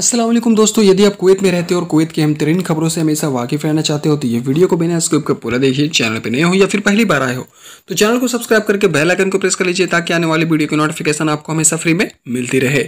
असलम दोस्तों यदि आप कुवैत में रहते हो और कुवैत की हम तरीन खबरों से हमेशा वाकिफ रहना चाहते हो तो ये वीडियो को बिना स्क्रिप के पूरा देखिए चैनल पर नए हो या फिर पहली बार आए हो तो चैनल को सब्सक्राइब करके बेल आइकन को प्रेस कर लीजिए ताकि आने वाली वीडियो की नोटिफिकेशन आपको हमेशा फ्री में मिलती रहे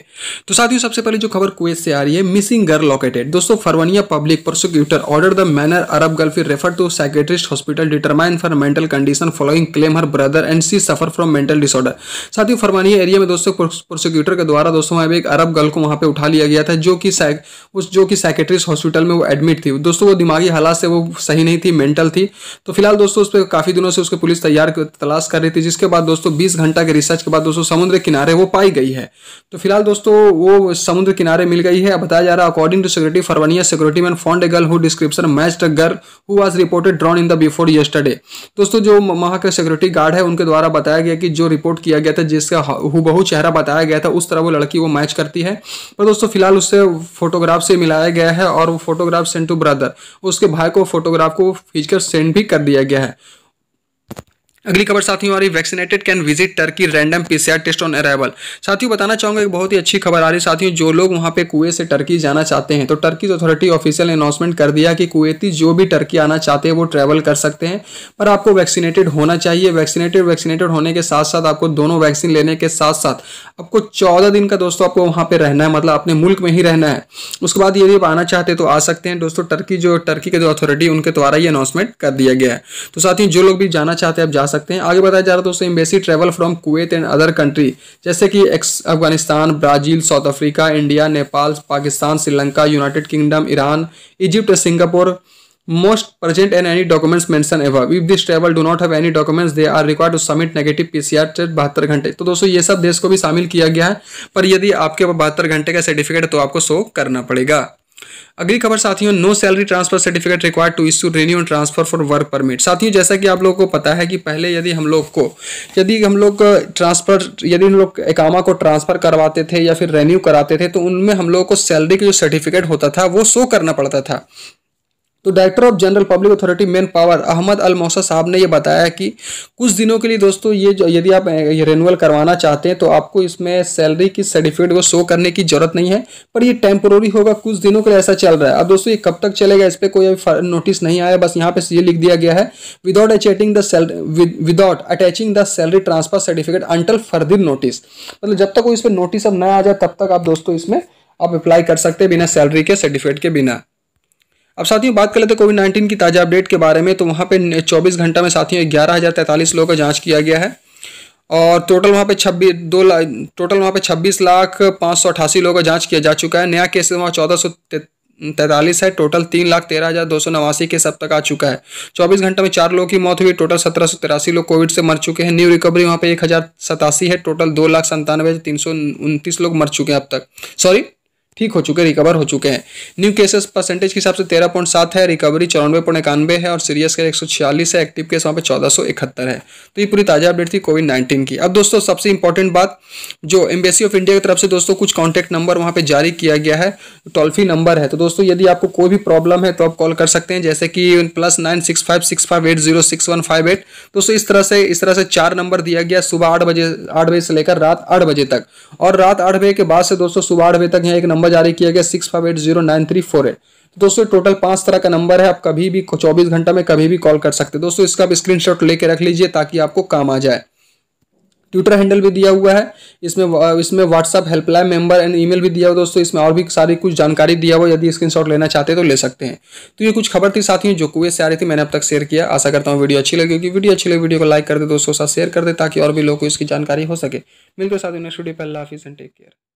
तो साथियों सबसे पहले जो खबर कुवैत से आ रही है मिसिंग गर्ल लोकेटेड दोस्तों Farwaniya public prosecutor order the manner Arab girl फिर refer to psychiatrist hospital determine for mental condition following claim her brother and she suffer from mental disorder साथियों फरवानिया एरिया में दोस्तों prosecutor के द्वारा दोस्तों एक अरब girl को वहाँ पर उठा लिया गया था जो कि उस जो कि साइकेट्रिस्ट हॉस्पिटल में वो एडमिट थी दोस्तों वो दिमागी हालात से वो सही नहीं थी मेंटल थी तो फिलहाल दोस्तों उस पर काफ़ी दिनों से उसके पुलिस तैयार तलाश कर रही थी जिसके बाद दोस्तों बीस घंटा के रिसर्च के बाद दोस्तों समुद्र किनारे वो पाई गई है तो फिलहाल दोस्तों वो समुद्र किनारे मिल गई है बताया जा रहा है according to security Farwaniya security man found a girl who description match girl who was reported drawn in the before yesterday दोस्तों जो वहाँ के सिक्योरिटी गार्ड है उनके द्वारा बताया गया कि जो रिपोर्ट किया गया था जिसका हुबहू चेहरा बताया गया था उस तरह वो लड़की वो मैच करती है पर दोस्तों फिलहाल उससे फोटोग्राफ से मिलाया गया है और वो फोटोग्राफ सेंड टू ब्रदर उसके भाई को फोटोग्राफ को खींचकर सेंड भी कर दिया गया है अगली खबर साथियों आ रही vaccinated can visit Turkey random PCR test on arrival साथियों बताना चाहूंगा एक बहुत ही अच्छी खबर आ रही साथियों जो लोग वहां पे कुएं से टर्की जाना चाहते हैं तो टर्की अथॉरिटी ऑफिशियल अनाउंसमेंट कर दिया कि कुएती जो भी टर्की आना चाहते हैं वो ट्रैवल कर सकते हैं पर आपको वैक्सीनेटेड होना चाहिए वैक्सीनेटेड वैक्सीनेटेड होने के साथ साथ आपको दोनों वैक्सीन लेने के साथ साथ आपको चौदह दिन का दोस्तों आपको वहाँ पर रहना है मतलब अपने मुल्क में ही रहना है उसके बाद यदि आप आना चाहते तो आ सकते हैं दोस्तों टर्की जो टर्की के जो अथॉरिटी उनके द्वारा ये अनाउंसमेंट कर दिया गया है तो साथियों जो लोग भी जाना चाहते हैं आप जा सकते हैं आगे बताया जा रहा है दोस्तों embassy travel from Kuwait and other country जैसे कि Afghanistan Brazil South Africa India Nepal Pakistan Sri Lanka United Kingdom Iran Egypt Singapore most present and any documents mention ever if this travel do not have any documents they are required to submit negative PCR test बहत्तर घंटे तो दोस्तों ये सब देश को भी शामिल किया गया है पर यदि आपके पास बहत्तर घंटे का सर्टिफिकेट है तो आपको शो करना पड़ेगा अगली खबर साथियों no salary transfer certificate required to issue renew transfer for work permit साथियों जैसा कि आप लोगों को पता है कि पहले यदि हम लोग को यदि हम लोग ट्रांसफर यदि हम लोग एकामा को ट्रांसफर करवाते थे या फिर रेन्यू कराते थे तो उनमें हम लोगों को सैलरी का जो सर्टिफिकेट होता था वो शो करना पड़ता था तो director of general public authority manpower Ahmad Al Mousa साहब ने ये बताया कि कुछ दिनों के लिए दोस्तों ये यदि आप ये रेनुअल करवाना चाहते हैं तो आपको इसमें सैलरी की सर्टिफिकेट को शो करने की जरूरत नहीं है पर ये टेम्पोरी होगा कुछ दिनों के लिए ऐसा चल रहा है अब दोस्तों ये कब तक चलेगा इस पर कोई अभी नोटिस नहीं आया बस यहाँ पे ये लिख दिया गया है without attaching the without attaching the salary transfer certificate until further notice मतलब जब तक कोई इस पर नोटिस अब ना आ जाए तब तक आप दोस्तों इसमें आप अप्लाई कर सकते हैं बिना सैलरी के सर्टिफिकेट के बिना अब साथियों बात कर लेते हैं कोविड नाइन्टीन की ताज़ा अपडेट के बारे में तो वहाँ पे 24 घंटा में साथियों ग्यारह हज़ार तैंतालीस लोगों का जाँच किया गया है और टोटल वहाँ पे छब्बीस दो लाख टोटल वहाँ पे छब्बीस लाख पाँच सौ अठासी लोगों का जाँच किया जा चुका है नया केस वहाँ चौदह सौ तैंतालीस है टोटल तीन लाख तेरह हज़ार दो सौ नवासी केस अब तक आ चुका है चौबीस घंटे में चार लोगों की मौत हुई टोटल सत्रह सौ तिरासी लोग कोविड से मर चुके हैं न्यू रिकवरी वहाँ पे एक हज़ार सतासी है टोटल दो लाख संतानवे तीन सौ उनतीस लोग मर चुके हैं अब तक सॉरी ठीक हो चुके रिकवर हो चुके हैं न्यू केसेस परसेंटेज के हिसाब से तेरह पॉइंट सात है रिकवरी चौरानवे पॉइंट इक्यानवे है और सीरियस केस एक सौ छियालीस है एक्टिव केस वहाँ पे चौदह सौ इकहत्तर है तो ये पूरी ताज़ा अपडेट थी कोविड नाइन्टीन की अब दोस्तों सबसे इंपॉर्टेंट बात जो एम्बेसी ऑफ इंडिया की तरफ से दोस्तों कुछ कॉन्टैक्ट नंबर वहाँ पर जारी किया गया है टोल फ्री नंबर है तो दोस्तों यदि आपको कोई भी प्रॉब्लम है तो आप कॉल कर सकते हैं जैसे कि plus nine six five six five eight zero six one five eight दोस्तों इस तरह से इस तरह से चार नंबर दिया गया सुबह आठ बजे आठ बजे से लेकर रात आठ बजे तक और रात आठ बजे के बाद से दोस्तों सुबह आठ बजे तक यहाँ एक नंबर नंबर जारी किया गया six five eight zero nine three four eight तो दोस्तों टोटल पांच तरह का नंबर है आप कभी भी चौबीस घंटा में कभी भी कॉल कर सकते हैं दोस्तों इसका आप स्क्रीनशॉट लेके रख लीजिए ताकि आपको काम आ जाए ट्विटर हैंडल भी दिया हुआ है इसमें इसमें WhatsApp helpline member and email भी दिया हुआ दोस्तों इसमें और भी सारी कुछ जानकारी दिया हुआ यदि स्क्रीनशॉट लेना चाहते हैं तो ले सकते हैं तो ये कुछ खबर थी साथियों जो कुएं से आ रही थी मैंने अब तक शेयर किया आशा करता हूँ वीडियो अच्छी लगी क्योंकि वीडियो अच्छी लगी वीडियो को लाइक कर दे दोस्तों साथ शेयर कर दे ताकि और भी लोगों को इसकी जानकारी हो सके मिलकर साथियों नेक्स्ट वीडियो पहला हाफिज़ एंड टेक केयर